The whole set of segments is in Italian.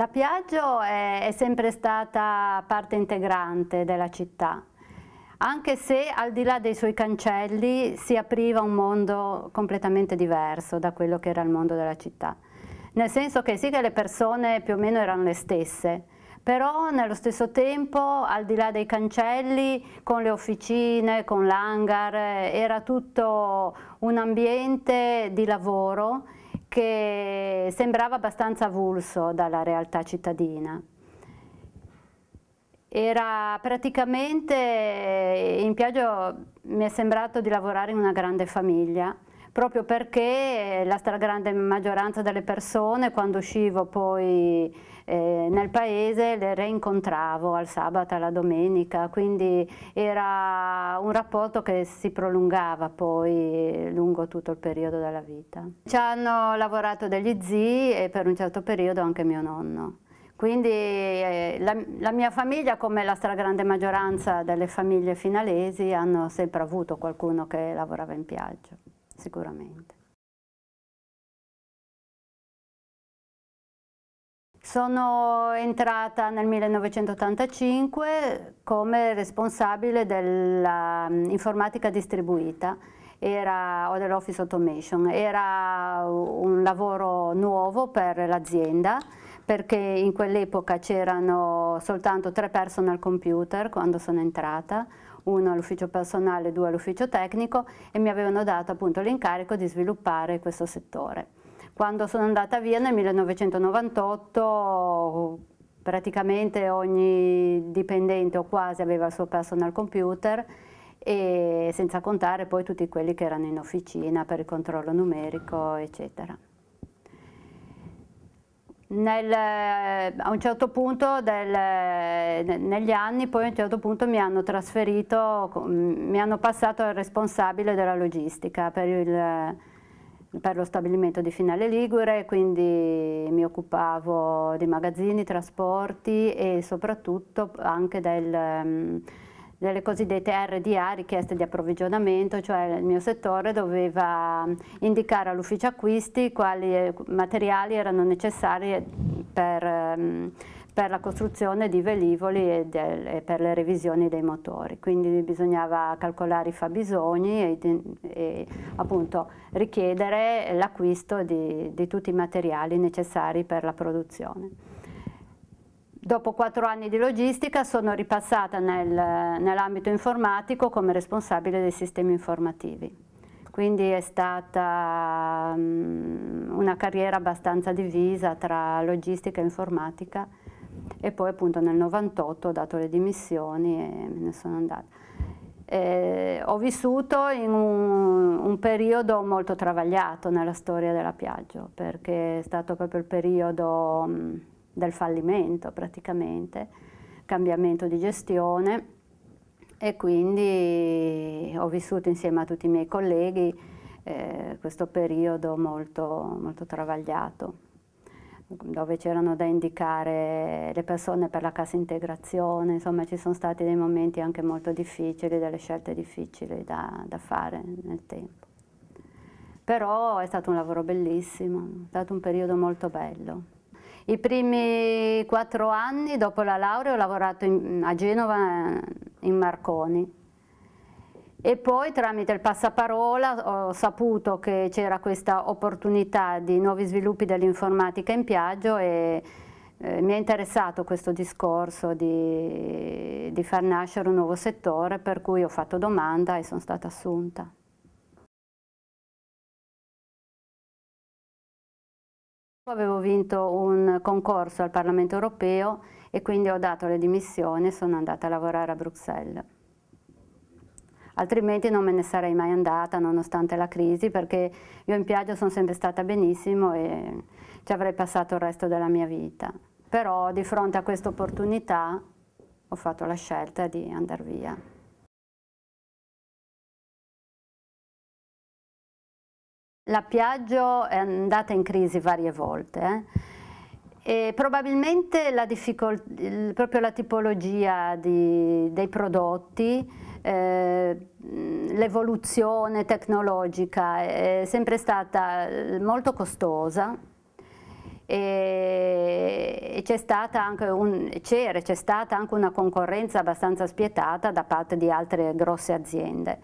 La Piaggio è, è sempre stata parte integrante della città, anche se al di là dei suoi cancelli si apriva un mondo completamente diverso da quello che era il mondo della città. Nel senso che sì che le persone più o meno erano le stesse, però nello stesso tempo al di là dei cancelli, con le officine, con l'hangar, era tutto un ambiente di lavoro che sembrava abbastanza avulso dalla realtà cittadina. Era praticamente, in Piaggio mi è sembrato di lavorare in una grande famiglia, proprio perché eh, la stragrande maggioranza delle persone quando uscivo poi eh, nel paese le reincontravo al sabato, alla domenica, quindi era un rapporto che si prolungava poi eh, lungo tutto il periodo della vita. Ci hanno lavorato degli zii e per un certo periodo anche mio nonno. Quindi eh, la, la, mia famiglia, come la stragrande maggioranza delle famiglie finalesi, hanno sempre avuto qualcuno che lavorava in piaggio sicuramente. Sono entrata nel 1985 come responsabile dell'informatica mm, distribuita era, o dell'Office Automation. Era un lavoro nuovo per l'azienda perché in quell'epoca c'erano soltanto tre personal computer quando sono entrata, uno all'ufficio personale, due all'ufficio tecnico e mi avevano dato appunto l'incarico di sviluppare questo settore. Quando sono andata via nel 1998 praticamente ogni dipendente o quasi aveva il suo personal computer e senza contare poi tutti quelli che erano in officina per il controllo numerico eccetera. Nel, eh, a un certo punto del, eh, negli anni poi a un certo punto mi hanno trasferito, mm, mi hanno passato al responsabile della logistica per, il, eh, per lo stabilimento di Finale Ligure, quindi mi occupavo di magazzini, trasporti e soprattutto anche del mm, delle cosiddette RDA, richieste di approvvigionamento, cioè il mio settore doveva mm, indicare all'ufficio acquisti quali eh, materiali erano necessari per, mm, per la costruzione di velivoli e, del, e, per le revisioni dei motori. Quindi bisognava calcolare i fabbisogni e, e appunto richiedere l'acquisto di, di tutti i materiali necessari per la produzione. Dopo quattro anni di logistica sono ripassata nel, nell'ambito informatico come responsabile dei sistemi informativi. Quindi è stata mm, una carriera abbastanza divisa tra logistica e informatica e poi appunto nel 98 ho dato le dimissioni e me ne sono andata. E eh, ho vissuto in un, un periodo molto travagliato nella storia della Piaggio perché è stato proprio il periodo... Um, del fallimento praticamente, cambiamento di gestione e quindi ho vissuto insieme a tutti i miei colleghi eh, questo periodo molto, molto travagliato dove c'erano da indicare le persone per la cassa integrazione, insomma ci sono stati dei momenti anche molto difficili, delle scelte difficili da, da fare nel tempo. Però è stato un lavoro bellissimo, è stato un periodo molto bello. I primi quattro anni dopo la laurea ho lavorato in, a Genova eh, in Marconi e poi tramite il passaparola ho saputo che c'era questa opportunità di nuovi sviluppi dell'informatica in Piaggio e eh, mi è interessato questo discorso di, di far nascere un nuovo settore per cui ho fatto domanda e sono stata assunta. Avevo vinto un concorso al Parlamento europeo e quindi ho dato le dimissioni e sono andata a lavorare a Bruxelles. Altrimenti non me ne sarei mai andata nonostante la crisi perché io in Piaggio sono sempre stata benissimo e ci avrei passato il resto della mia vita. Però di fronte a questa opportunità ho fatto la scelta di andare via. La Piaggio è andata in crisi varie volte. Eh? E probabilmente la proprio la tipologia di, dei prodotti, eh, l'evoluzione tecnologica è sempre stata eh, molto costosa e c'è stata, un, stata anche una concorrenza abbastanza spietata da parte di altre grosse aziende.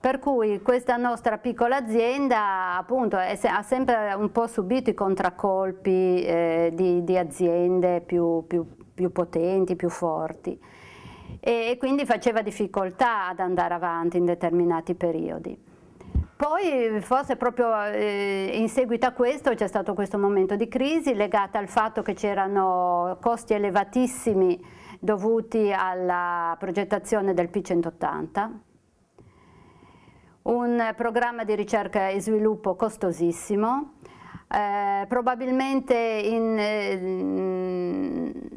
Per cui questa nostra piccola azienda appunto è, ha sempre un po' subito i contraccolpi eh, di, di, aziende più, più, più potenti, più forti e, quindi faceva difficoltà ad andare avanti in determinati periodi. Poi forse proprio eh, in seguito a questo c'è stato questo momento di crisi legata al fatto che c'erano costi elevatissimi dovuti alla progettazione del P180 un programma di ricerca e sviluppo costosissimo, eh, probabilmente in, eh,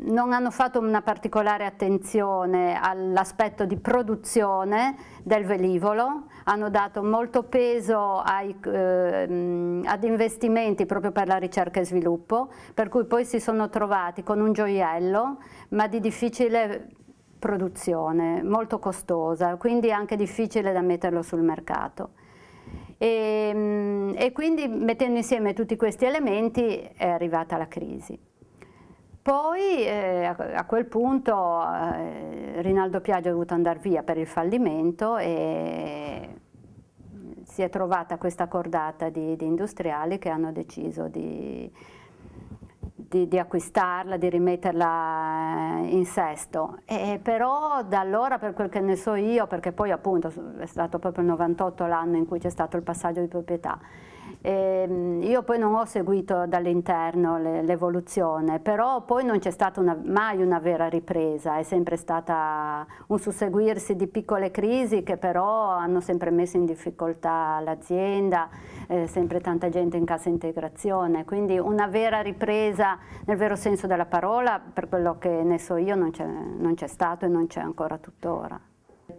non hanno fatto una particolare attenzione all'aspetto di produzione del velivolo, hanno dato molto peso ai, eh, ad investimenti proprio per la ricerca e sviluppo, per cui poi si sono trovati con un gioiello, ma di difficile produzione, molto costosa, quindi anche difficile da metterlo sul mercato. E, ehm, e, quindi mettendo insieme tutti questi elementi è arrivata la crisi. Poi eh, a quel punto eh, Rinaldo Piaggio è dovuto andare via per il fallimento e eh, si è trovata questa cordata di, di industriali che hanno deciso di, di, di, acquistarla, di rimetterla eh, in sesto. E, però da allora, per quel che ne so io, perché poi appunto è stato proprio il 98 l'anno in cui c'è stato il passaggio di proprietà, e ehm, io poi non ho seguito dall'interno l'evoluzione, però poi non c'è stata una, mai una vera ripresa, è sempre stata un susseguirsi di piccole crisi che però hanno sempre messo in difficoltà l'azienda, eh, sempre tanta gente in cassa integrazione, quindi una vera ripresa nel vero senso della parola, per quello che ne so io, non c'è stato e non c'è ancora tuttora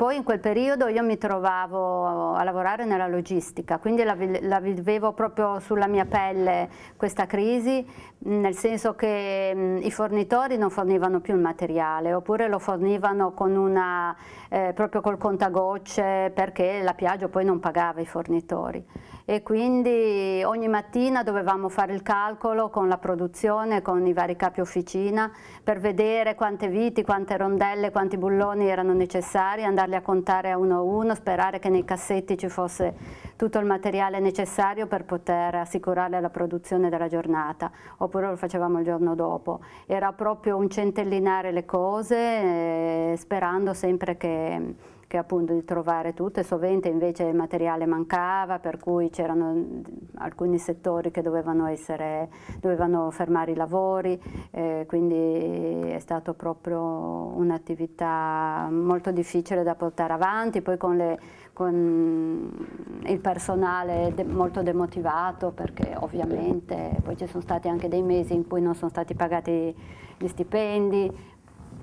poi in quel periodo io mi trovavo a lavorare nella logistica, quindi la, la vivevo proprio sulla mia pelle questa crisi, nel senso che mh, i fornitori non fornivano più il materiale, oppure lo fornivano con una, eh, proprio col contagocce perché la Piaggio poi non pagava i fornitori e quindi ogni mattina dovevamo fare il calcolo con la produzione, con i vari capi officina per vedere quante viti, quante rondelle, quanti bulloni erano necessari, andarli a contare a uno a uno, sperare che nei cassetti ci fosse tutto il materiale necessario per poter assicurare la produzione della giornata, oppure lo facevamo il giorno dopo. Era proprio un centellinare le cose eh, sperando sempre che che appunto di trovare tutte, sovente invece il materiale mancava, per cui c'erano alcuni settori che dovevano, essere, dovevano fermare i lavori, eh, quindi è stata proprio un'attività molto difficile da portare avanti, poi con, le, con il personale de molto demotivato perché ovviamente poi ci sono stati anche dei mesi in cui non sono stati pagati gli stipendi,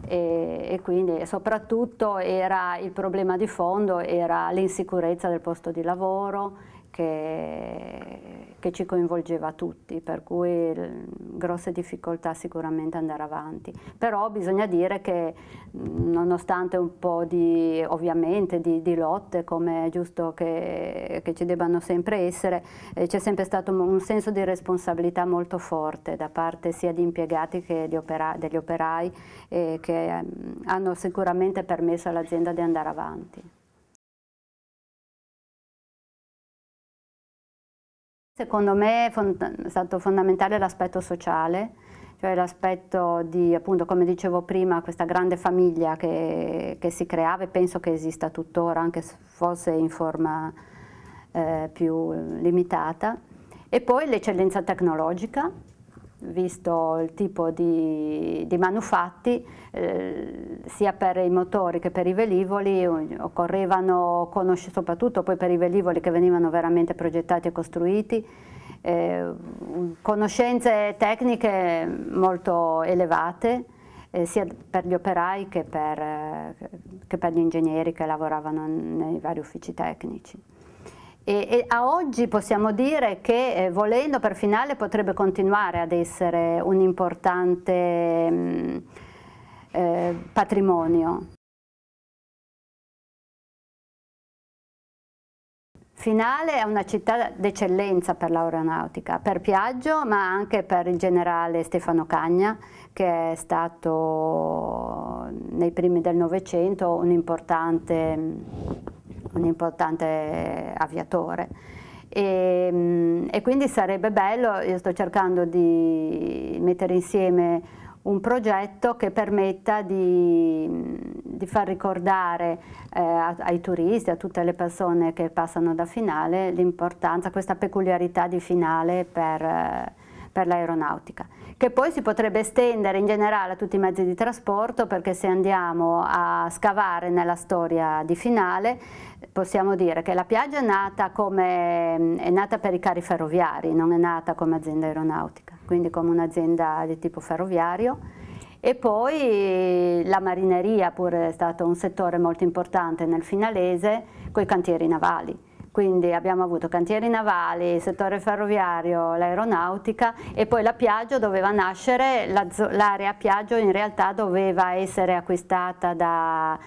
e, e quindi soprattutto era il problema di fondo era l'insicurezza del posto di lavoro che, che, ci coinvolgeva tutti, per cui grosse difficoltà sicuramente andare avanti. Però bisogna dire che nonostante un po' di, ovviamente, di, di lotte, come è giusto che, che ci debbano sempre essere, eh, c'è sempre stato un senso di responsabilità molto forte da parte sia di impiegati che opera, degli operai eh, che eh, hanno sicuramente permesso all'azienda di andare avanti. Secondo me è stato fondamentale l'aspetto sociale, cioè l'aspetto di, appunto, come dicevo prima, questa grande famiglia che, che, si creava e penso che esista tuttora, anche se fosse in forma eh, più limitata. E poi l'eccellenza tecnologica, visto il tipo di, di manufatti, eh, sia per i motori che per i velivoli occorrevano, conoscere, soprattutto poi per i velivoli che venivano veramente progettati e costruiti, eh, conoscenze tecniche molto elevate, eh, sia per gli operai che per, che per gli ingegneri che lavoravano nei vari uffici tecnici. E, e, a oggi possiamo dire che eh, volendo per finale potrebbe continuare ad essere un importante mh, mm, eh, patrimonio. Finale è una città d'eccellenza per l'aeronautica, per Piaggio ma anche per il generale Stefano Cagna che è stato nei primi del Novecento un importante mm, un importante aviatore. E, ehm, e, quindi sarebbe bello, io sto cercando di mettere insieme un progetto che permetta di, di far ricordare eh, ai turisti, a tutte le persone che passano da finale, l'importanza, questa peculiarità di finale per, eh, per l'aeronautica che poi si potrebbe estendere in generale a tutti i mezzi di trasporto perché se andiamo a scavare nella storia di finale possiamo dire che la piaggia è nata, come, è nata per i carri ferroviari, non è nata come azienda aeronautica, quindi come un'azienda di tipo ferroviario e poi la marineria pure è stato un settore molto importante nel finalese con i cantieri navali quindi abbiamo avuto cantieri navali, settore ferroviario, l'aeronautica e poi la Piaggio doveva nascere, l'area Piaggio in realtà doveva essere acquistata da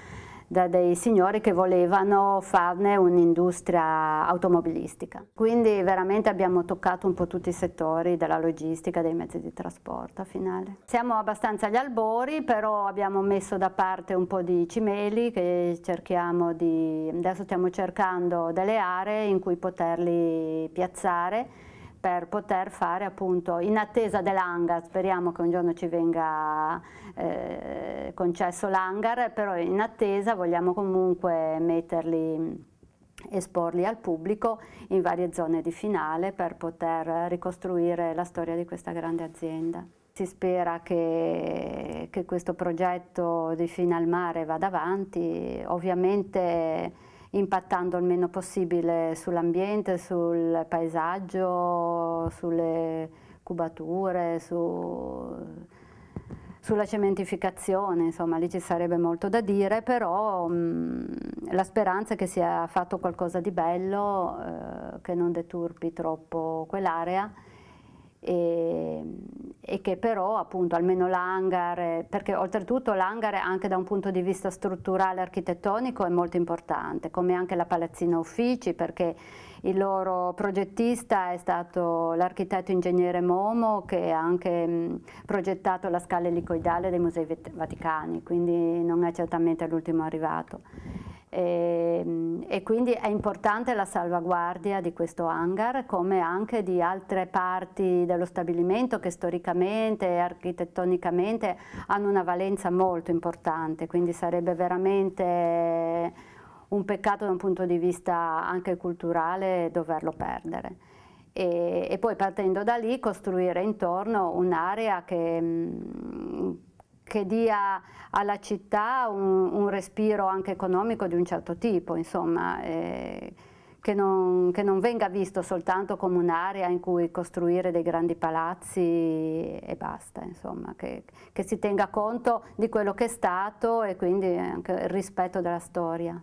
da dei signori che volevano farne un'industria automobilistica. Quindi veramente abbiamo toccato un po' tutti i settori della logistica, dei mezzi di trasporto a finale. Siamo abbastanza agli albori, però abbiamo messo da parte un po' di cimeli che cerchiamo di... adesso stiamo cercando delle aree in cui poterli piazzare per poter fare appunto in attesa dell'hangar, speriamo che un giorno ci venga eh, concesso l'hangar, però in attesa vogliamo comunque metterli esporli al pubblico in varie zone di finale per poter ricostruire la storia di questa grande azienda. Si spera che, che questo progetto di Fine Mare vada avanti, ovviamente impattando il meno possibile sull'ambiente, sul paesaggio, sulle cubature, su, sulla cementificazione, insomma lì ci sarebbe molto da dire, però mh, mm, la speranza è che sia fatto qualcosa di bello, eh, che non deturpi troppo quell'area e, ehm, e, che però appunto almeno l'hangar, perché oltretutto l'hangar anche da un punto di vista strutturale architettonico è molto importante, come anche la palazzina uffici perché il loro progettista è stato l'architetto ingegnere Momo che ha anche mh, progettato la scala elicoidale dei musei Vaticani, quindi non è certamente l'ultimo arrivato. E, ehm, e, quindi è importante la salvaguardia di questo hangar come anche di altre parti dello stabilimento che storicamente e architettonicamente hanno una valenza molto importante, quindi sarebbe veramente un peccato da un punto di vista anche culturale doverlo perdere. E, e poi partendo da lì costruire intorno un'area che... Mh, mm, che dia alla città un, un, respiro anche economico di un certo tipo, insomma, eh, che, non, che, non, venga visto soltanto come un'area in cui costruire dei grandi palazzi e basta, insomma, che, che si tenga conto di quello che è stato e quindi anche il rispetto della storia.